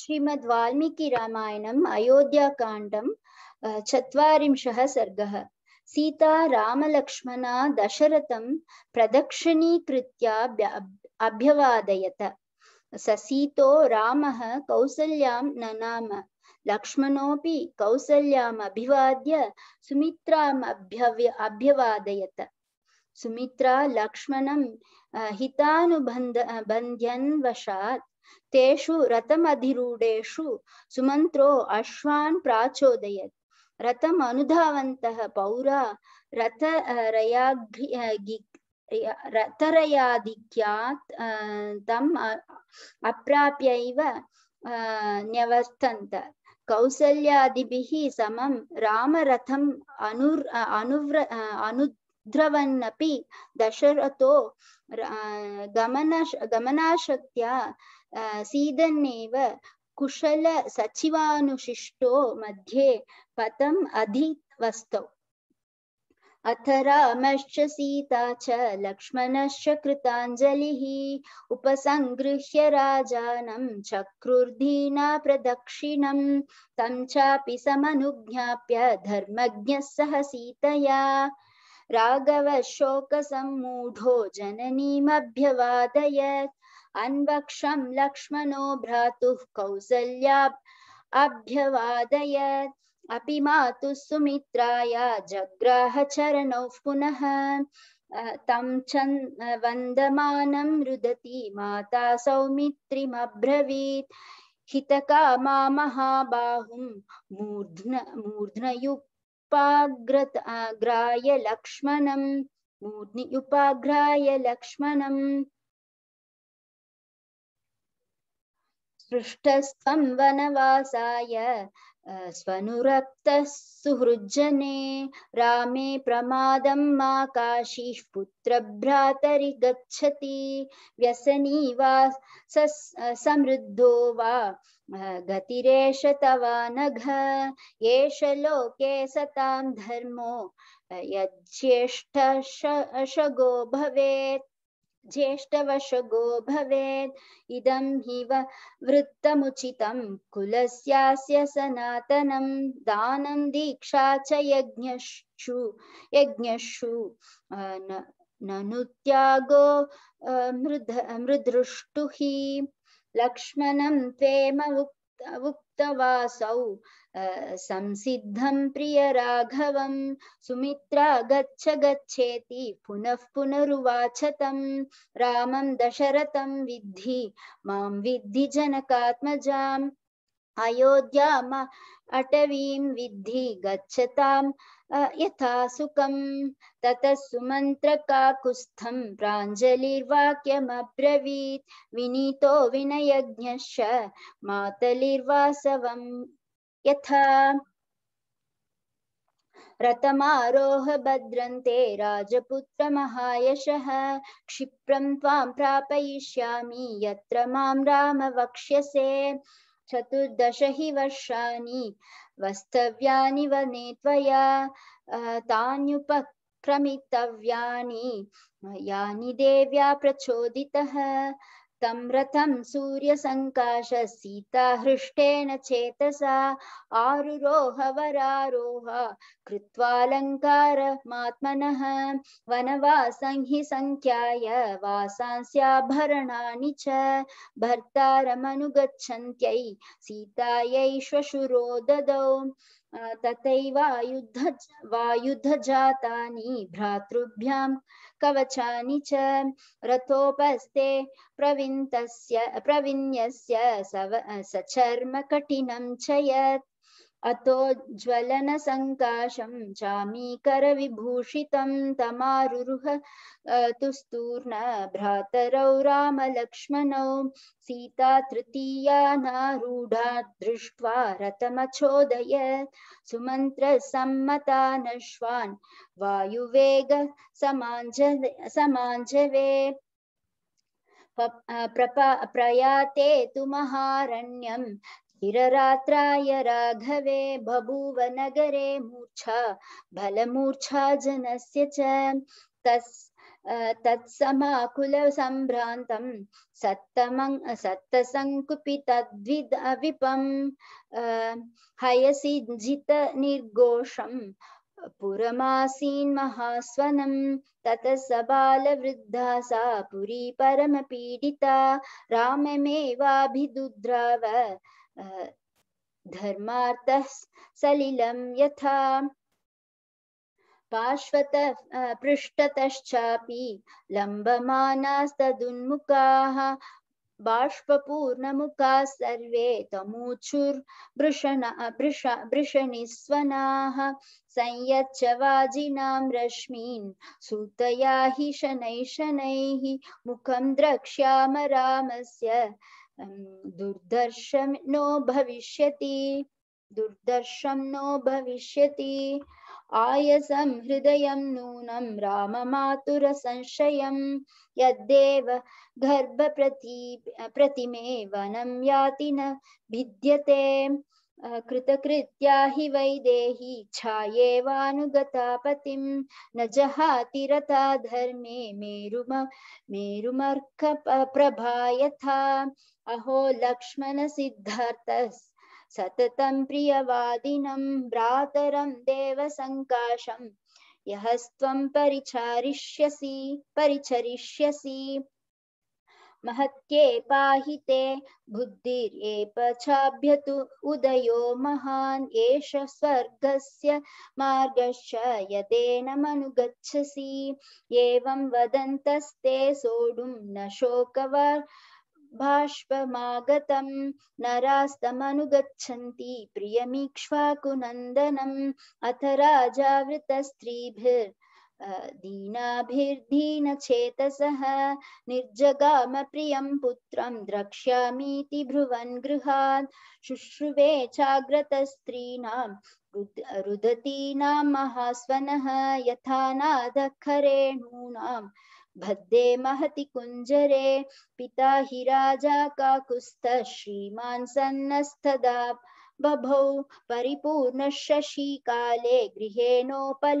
श्रीमद् वाल्मीकि रामायणम् अयोध्याकाण्डं चत्वारिंशः सर्गः सीता रामलक्ष्मणा दशरथं प्रदक्षिणीकृत्य अभ्यवादयत ससीतो रामः कौसल्यां ननाम लक्ष्मणोऽपि कौसल्याम् अभिवाद्य सुमित्राम् अभ्यव्य अभ्यवादयत सुमित्रा लक्ष्मणं हितानुबन्ध बन्ध्यन्वशात् तेषु रथमधिरूढेषु सुमन्त्रो अश्वान् प्राचोदयत् रथम् अनुधावन्तः पौरा रथ रयाघ्रि रथरयाधिक्यात् तम् अप्राप्यैव न्यवर्तन्त कौसल्यादिभिः समं रामरथम् अनुर् अनुव्र अनु दशरथो गमन गमनाशक्त्या सीदन्नेव कुशल सचिवानुशिष्टो मध्ये पतम अधीतवस्तौ अथ रामश्च सीता च लक्ष्मणश्च कृताञ्जलिः उपसङ्गृह्य राजानं चक्रुर्धीना प्रदक्षिणं तं चापि समनुज्ञाप्य धर्मज्ञः सह सीतया राघवशोकसम्मूढो जननीमभ्यवादयत् अन्वक्षं लक्ष्मणो भ्रातुः कौसल्या अभ्यवादयत् अपि मातुः सुमित्राया जग्राहचरणौ पुनः तं चन् वन्दमानं रुदती माता सौमित्रिमब्रवीत् हितकामा महाबाहुं मूर्ध्न मूर्ध्नयुपाग्रत ग्राय लक्ष्मणं मूर्ध्नियुपाघ्राय लक्ष्मणम् स्पृष्टस्त्वं वनवासाय स्वनुरक्तः सुहृज्जने रामे प्रमादं मा काशीः पुत्रभ्रातरि गच्छति व्यसनी वा समृद्धो वा गतिरेष तव नघ एष लोके सतां धर्मो यज्येष्ठ शगो भवेत् ज्येष्ठवशगो भवेत् इदं हि वृत्तमुचितं कुलस्यास्य सनातनं दानं दीक्षा च यज्ञषु यज्ञषु ननुत्यागो मृद मृदृष्टुः लक्ष्मणं त्वेम उक्तवासौ संसिद्धं राघवं सुमित्रा गच्छ गच्छेति पुनः पुनरुवाच तं रामं दशरथं विद्धि मां विद्धि जनकात्मजाम् अयोध्या अटवीं विद्धि गच्छतां यथा काकुस्थम ततः सुमन्त्रकाकुस्थं प्राञ्जलिर्वाक्यमब्रवीत् विनीतो विनयज्ञश्च मातलिर्वासव यथा रथमारोह भद्रन्ते राजपुत्रमहायशः क्षिप्रं त्वां प्रापयिष्यामि यत्र मां राम वक्ष्यसे चतुर्दश हि वर्षाणि वस्तव्यानि वने त्वया तान्युपक्रमितव्यानि मयानि देव्या प्रचोदितः तं रथं सूर्यसङ्काशसीताहृष्टेन चेतसा आरुरोह वरारोह कृत्वालङ्कारमात्मनः वनवासं हि सङ्ख्याय वासांस्याभरणानि च भर्तारमनुगच्छन्त्यै सीतायै श्वशुरो ददौ तथैवायुध वायुधजातानि भ्रातृभ्यां कवचानि च रथोपस्ते प्रविन्तस्य प्रविन्यस्य सव सचर्म कठिनं च यत् अतो ज्वलन ज्वलनसङ्काशं चामीकरविभूषितं तमारुरुह तुस्तूर्णभ्रातरौ रामलक्ष्मणौ सीता तृतीया नारूढा दृष्ट्वा सम्मता सुमन्त्रसम्मतानश्वान् वायुवेग समाञ्ज समाञ्जवे प्रयाते तु महारण्यं चिररात्राय राघवे बभूव नगरे मूर्छा बलमूर्च्छा जनस्य च तस् तत्समाकुलसम्भ्रान्तं सत्तमं सत्तसङ्कुपितद्विदविपं हयसिजितनिर्घोषं पुरमासीन्महास्वनं ततः सबालवृद्धा सा पुरी परमपीडिता राममेवाभिदुद्राव धर्मार्थः सलिलं यथा पार्श्वतः पृष्ठतश्चापि लम्बमानास्तदुन्मुखाः बाष्पूर्णमुखाः सर्वे तमूचुर्भृषणिस्वनाः संयच्च वाजिनां रश्मीन् सूतया हि शनैः शनैः मुखं द्रक्ष्याम रामस्य अं, दुर्दर्शम नो भविष्यति दुर्दर्शम नो भविष्यति राम मातुर संशय यदेव गर्भ गर्भप्रति प्रतिमे वनम याति न भिद्यते कृतकृत्या हि वैदेही छायेवानुगता पतिं न जहातिरता धर्मे मेरुम मेरुमर्क प्रभा यथा अहो लक्ष्मणसिद्धार्थः सततं प्रियवादिनं भ्रातरं देवसङ्काशं यः परिचारिष्यसि परिचरिष्यसि महत्ये पाहिते बुद्धिर्येप चाभ्यतु उदयो महान एष स्वर्गस्य मार्गश्च यदेनमनुगच्छसि एवं वदन्तस्ते सोडुम न शोकवर् बाष्पमागतं नरास्तमनुगच्छन्ति प्रियमीक्ष्वाकुनन्दनम् अथ राजावृतस्त्रीभिर् दीनाभिर्दीन चेतस निर्जगाम प्रियं पुत्र द्रक्ष्यामीति भ्रुवन् गृहा शुश्रुवे चाग्रतस्त्रीणां रुदतीनां महास्वन यथा नादखरेणूनां भद्दे महति कुंजरे पिता ही राजा कुस्त श्रीमान सन्नस्तदा बभौ परिपूर्णशशिकाले गृहे नोपल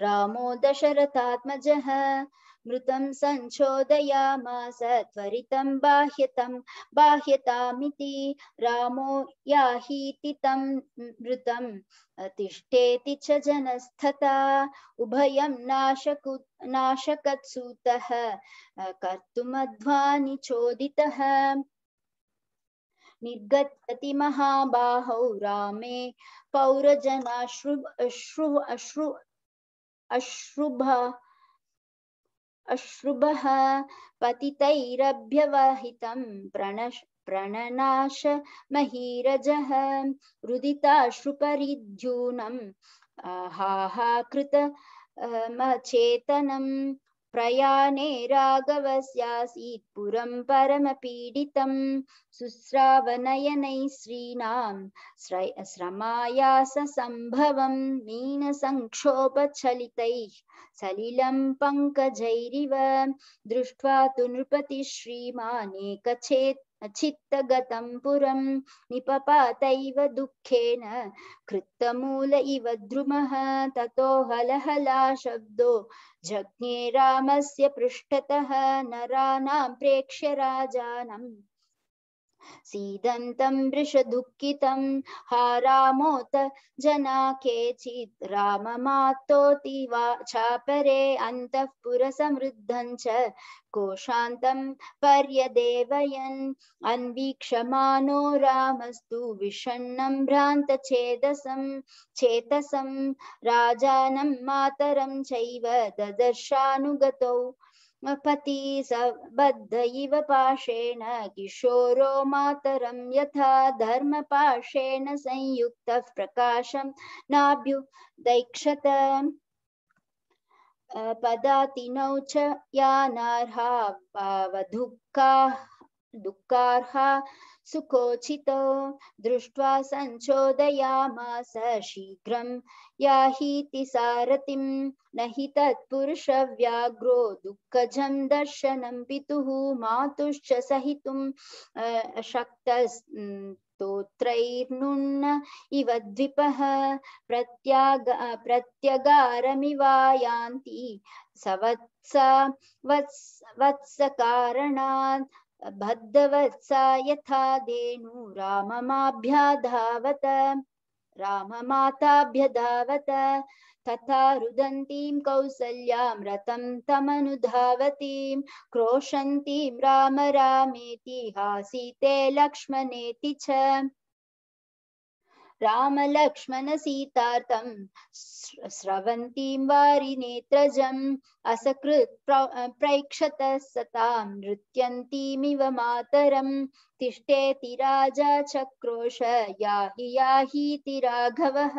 रामो दशरथात्मज मृत सञ्चोदयामास त्वरितं बाह्यतम बाह्यतामिति रामो याहीति तम मृत तिष्ठेति च जनस्तथा उभयं नाशकु नाशकत्सूतः कर्तुमध्वानि चोदितः निर्गच्छति महाबाहौ रामे पौरजना श्रु श्रु श्रु अश्रुभ अश्रुभ पतितैरभ्यवाहितं प्रणश प्रणनाश महीरजः हाहा कृत मचेतनम प्रयाणे राघवस्यासीत् पुरं परमपीडितं शुश्रावनयनैः श्रीणां श्रमायाससम्भवं मीनसङ्क्षोपचलितैः सलिलं पंकजरव दृष्ट्वा तु नृपतिः श्रीमानेकचेत् चित्तगतं पुरं निपपातैव दुःखेन कृत्तमूल इव द्रुमः ततो हलहला शब्दो जज्ञे रामस्य पृष्ठतः नराणां प्रेक्ष्य राजानम् सीदन्तं वृषदुःखितं हा रामोत जना केचित् राममातोति वाचापरे अन्तःपुरसमृद्धं च कोशान्तं पर्यदेवयन् अन्वीक्षमानो रामस्तु विषण्णं भ्रान्तचेदसं चेतसं राजानं मातरं चैव ददर्शानुगतौ पति सबद्ध इव पाशेन किशोरो मातरं यथा धर्मपाशेन संयुक्तः प्रकाशं नाभ्युदैक्षत पदातिनौ च यानार्हा पावधुःखा दुःखार्हा सुकोचितो दृष्ट्वा सञ्चोदयामास शीघ्रं याहीति सारथिं न हि तत्पुरुषव्याघ्रो दुःखजं दर्शनं पितुः मातुश्च सहितुं शक्त स्तोत्रैर्नुन्न इव द्विपः प्रत्याग प्रत्यगारमिवा यान्ति सवत्स वत्स वत्सकारणात् बद्धवत्सा यथा धेनु राममाभ्याधावत राममाताभ्यधावत तथा रुदन्तीं कौसल्यां रतं तमनुधावतीं क्रोशन्तीं राम रामेति हासीते लक्ष्मणेति च राम लक्ष्मण रामलक्ष्मणसीतार्तं स्रवन्तीं वारिनेत्रजम् असकृत् प्रैक्षतः सतां नृत्यन्तीमिव मातरं तिष्ठेति राजा चक्रोश याहि याहीति राघवः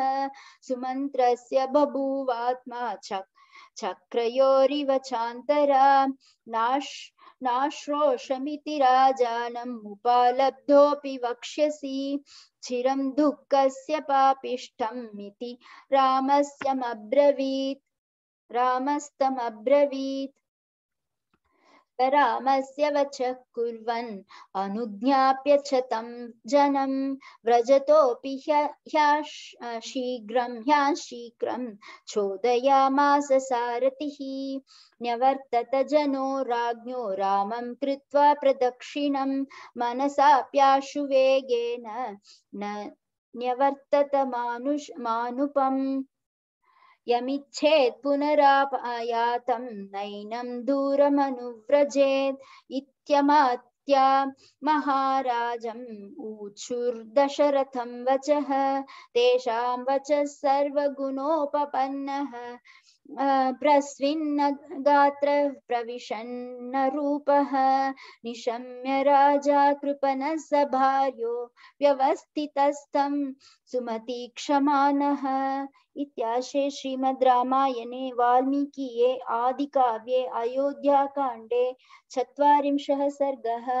सुमन्त्रस्य बभूवात्मा चक् चक्रयोरिव चान्तरा नाश नाश्रोषमिति राजानमुपालब्धोऽपि वक्ष्यसि चिरं दुःखस्य पापिष्ठम् इति रामस्यमब्रवीत् रामस्तमब्रवीत् रामस्य वचः कुर्वन् अनुज्ञाप्य च तं जनं व्रजतोऽपि ह्या शीघ्रं ह्या शीघ्रं चोदयामास सारथिः न्यवर्तत जनो राज्ञो रामं कृत्वा प्रदक्षिणं मनसाप्याशु वेगेन न न्यवर्तत मानुष मानुपम् यमिच्छेत् नैनम नैनं दूरमनुव्रजेत् इत्यमात्या महाराजम् ऊचुर्दशरथं वचः तेषां वचः सर्वगुणोपपन्नः प्रस्विन्न गात्र प्रविशन्न रूपः निशम्य राजा कृपणः सभार्यो व्यवस्थितस्थं सुमतीक्षमाणः इत्याशे श्रीमद्रामायणे वाल्मीकिये आदिकाव्ये अयोध्याकाण्डे चत्वारिंशः सर्गः